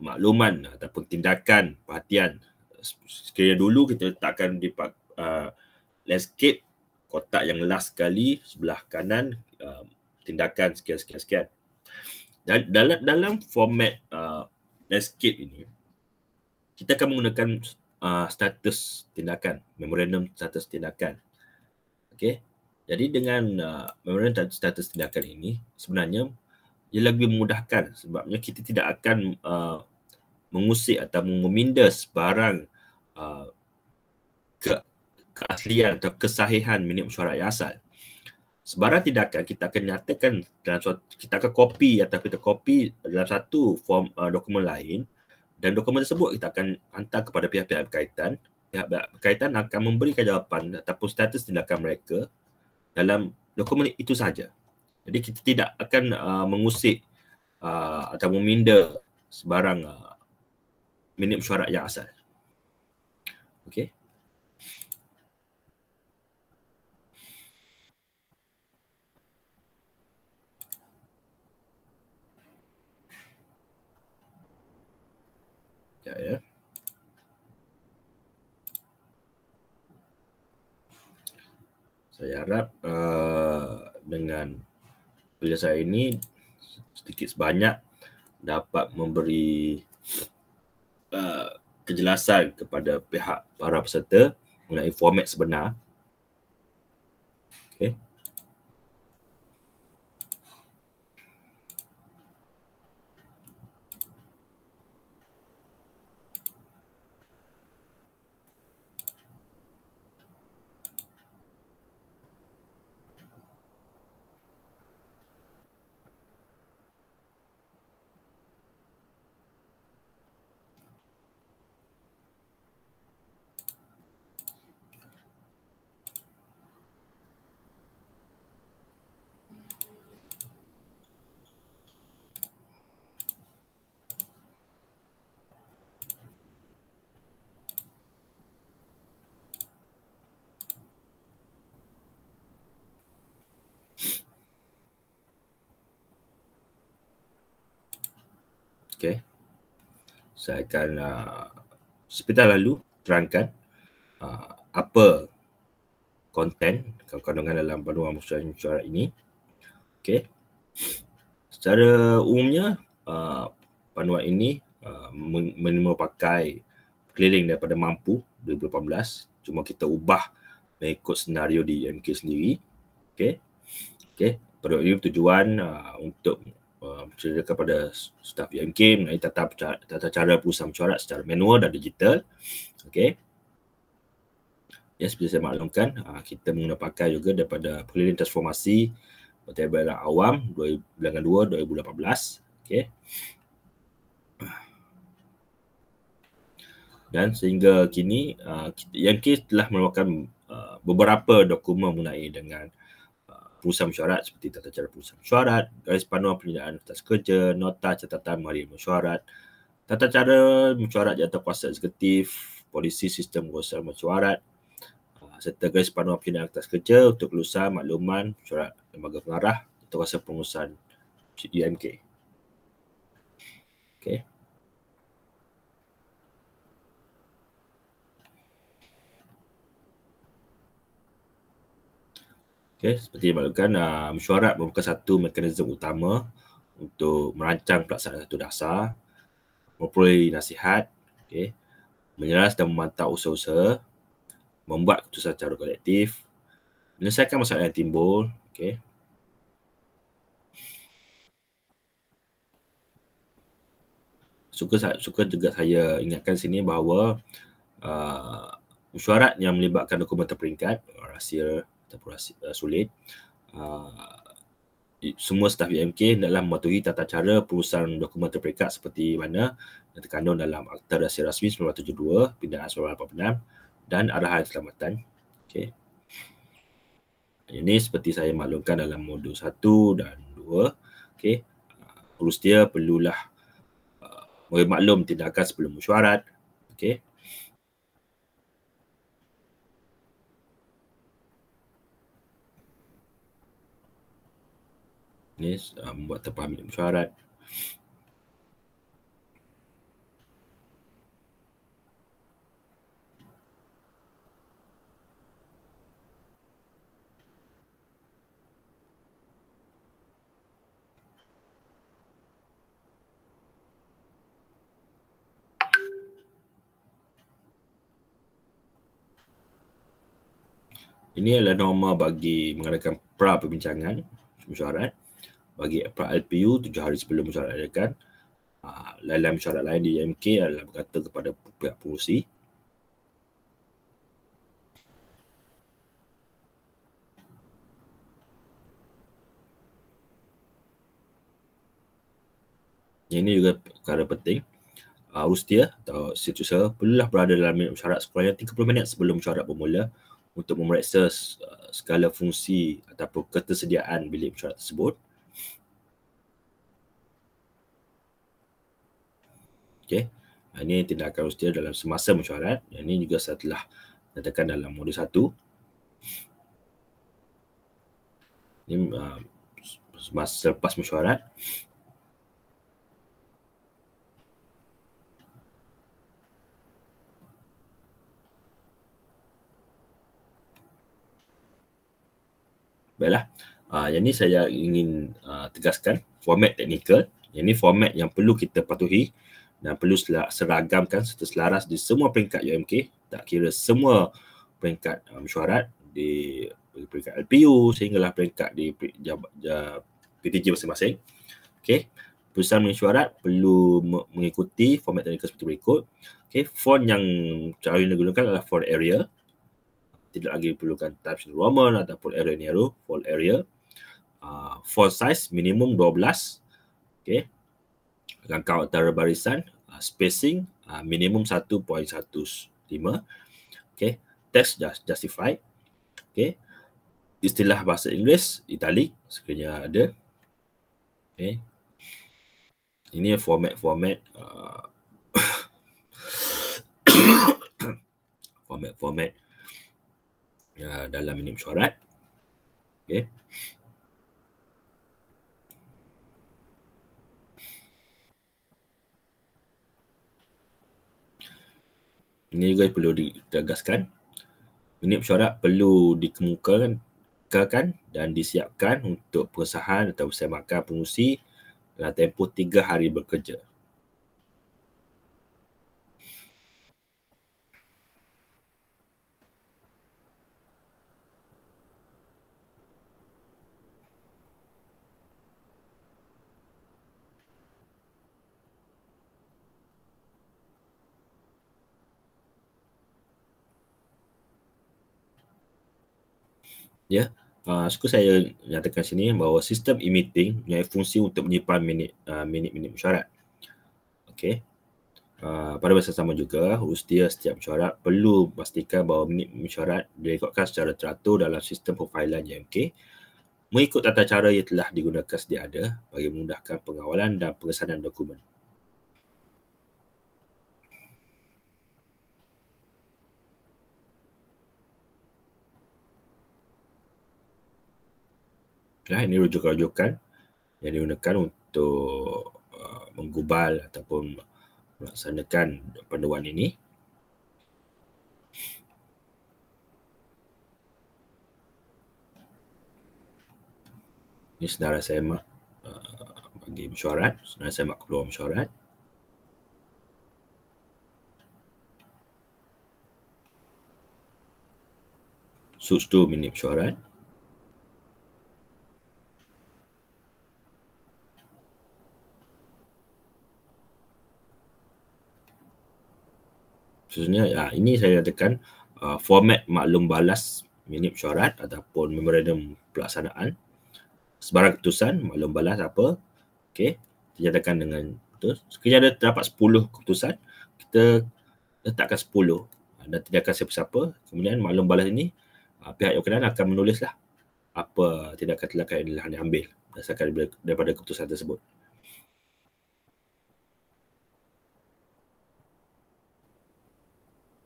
makluman ataupun tindakan perhatian. Sekiranya dulu kita letakkan di uh, landscape kotak yang last sekali sebelah kanan uh, tindakan sekian sekian sekian. dalam dalam format uh, landscape ini kita akan menggunakan uh, status tindakan, memorandum status tindakan. Okey. Jadi dengan uh, memorandum status tindakan ini sebenarnya ia lebih memudahkan sebabnya kita tidak akan uh, mengusik atau memindas barang uh, ke, keaslian atau kesahihan minit mesyuarat yang asal. Sebarang tindakan kita akan nyatakan dalam suatu, kita akan copy atau kita copy dalam satu form uh, dokumen lain dan dokumen tersebut kita akan hantar kepada pihak-pihak berkaitan pihak-pihak berkaitan akan memberikan jawapan ataupun status tindakan mereka dalam dokumen itu saja jadi kita tidak akan uh, mengusik uh, atau meminda sebarang uh, minim syarat yang asal okey sekejap ya. Saya harap uh, dengan kuliah saya ini sedikit sebanyak dapat memberi uh, kejelasan kepada pihak para peserta mengenai format sebenar Okay. Saya akan uh, sebentar lalu terangkan uh, apa konten kandungan dalam panduan musyawarah musyawarah ini. Okay. Secara umumnya uh, panduan ini uh, menerima pakai keliling daripada mampu 2018 cuma kita ubah mengikut senario di MK sendiri. Okay. Okay. perlu ini tujuan uh, untuk Uh, cerita kepada staff yang game ini tetap tata cara pusam corak secara manual dan digital okey Ya, seperti saya maklumkan, uh, kita menggunakan pakai juga daripada Pelilin Transformasi Pertama Awam, 2002, 2018. Okay. Dan sehingga kini, uh, Yankee telah mengeluarkan uh, beberapa dokumen mengenai dengan pusat mesyuarat seperti tata cara pusat mesyuarat, garis panduan penyediaan atas kerja, nota catatan mahir mesyuarat, tata cara mesyuarat jatuh kuasa eksekutif, polisi sistem kuasa mesyuarat, ah, serta garis panduan penyediaan atas kerja untuk kelulusan makluman mesyuarat lembaga pengarah atau kuasa pengurusan UMK. E okay. Okay, seperti dimaklumkan, uh, mesyuarat merupakan satu mekanisme utama untuk merancang pelaksanaan satu dasar, memperoleh nasihat, okay, menyelas dan memantau usaha-usaha, membuat keputusan secara kolektif, menyelesaikan masalah yang timbul, okay. Suka, suka juga saya ingatkan sini bahawa uh, mesyuarat yang melibatkan dokumen terperingkat, rahsia, ataupun uh, sulit. Ah, semua staf UMK e dalam mematuhi tata cara perusahaan dokumen terperikat seperti mana yang terkandung dalam Akta Rahsia Rasmi 1972, Pindahan 1986 dan arahan keselamatan. Okay. Ini seperti saya maklumkan dalam modul 1 dan 2. Okay. Uh, ah, perlu setia perlulah uh, maklum tindakan sebelum mesyuarat. Okay. ni yes, uh, ah, membuat terpaham dan Ini adalah norma bagi mengadakan pra perbincangan mesyuarat bagi Pra LPU tujuh hari sebelum mesyuarat diadakan. Ah, lain-lain mesyuarat lain di MK adalah berkata kepada pihak pengurusi ini juga perkara penting. Uh, Rustia atau situsa perlulah berada dalam minit mesyuarat sekurangnya 30 minit sebelum mesyuarat bermula untuk memeriksa uh, segala fungsi ataupun ketersediaan bilik mesyuarat tersebut. Okey. Ini tindakan usia dalam semasa mesyuarat. Yang ini juga setelah datangkan dalam modul 1. Ini ah, semasa uh, selepas mesyuarat. Baiklah. Uh, yang ini saya ingin uh, tegaskan format teknikal. Yang ini format yang perlu kita patuhi dan perlu seragamkan serta selaras di semua peringkat UMK tak kira semua peringkat uh, mesyuarat di peringkat LPU sehinggalah peringkat di PTG masing-masing. Okey. Perusahaan mesyuarat perlu mengikuti format teknikal seperti berikut. Okey, font yang cara yang digunakan adalah font area. Tidak lagi diperlukan Times New Roman ataupun area Nero, font area. Uh, font size minimum 12. Okey. Langkah utara barisan uh, spacing uh, minimum 1.15 okey test just justify okey istilah bahasa Inggeris italic sekiranya ada okey ini format format uh, format format uh, dalam minimum syarat okey Ini juga perlu ditegaskan. Minit mesyuarat perlu dikemukakan dan disiapkan untuk perusahaan atau persembahan pengusi dalam tempoh tiga hari bekerja. ya yeah. uh, suka saya nyatakan sini bahawa sistem emitting punya fungsi untuk menyimpan minit uh, minit-minit mesyuarat okey uh, pada masa sama juga usia setiap mesyuarat perlu pastikan bahawa minit mesyuarat direkodkan secara teratur dalam sistem profilan Okey. mengikut tata cara yang telah digunakan sedia ada bagi memudahkan pengawalan dan pengesanan dokumen Ya, ini rujukan-rujukan yang digunakan untuk uh, menggubal ataupun melaksanakan panduan ini. Ini saudara saya mak uh, bagi mesyuarat, saudara saya mak keluar mesyuarat. Sus tu minit mesyuarat. Khususnya ya, ini saya katakan uh, format maklum balas minit syarat ataupun memorandum pelaksanaan sebarang keputusan maklum balas apa okey dinyatakan dengan betul sekiranya ada terdapat 10 keputusan kita letakkan 10 uh, dan tindakan siapa-siapa kemudian maklum balas ini uh, pihak yang kena akan menulislah apa tindakan telah yang diambil daripada keputusan tersebut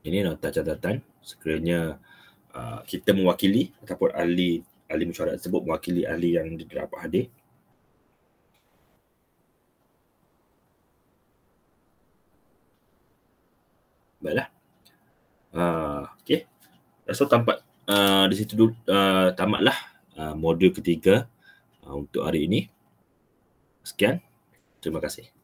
Ini nota catatan sekiranya uh, kita mewakili ataupun ahli ahli mesyuarat tersebut mewakili ahli yang di didapat hadir. Baiklah. Uh, okay. Rasa uh, tampak uh, di situ uh, tamatlah uh, modul ketiga uh, untuk hari ini. Sekian. Terima kasih.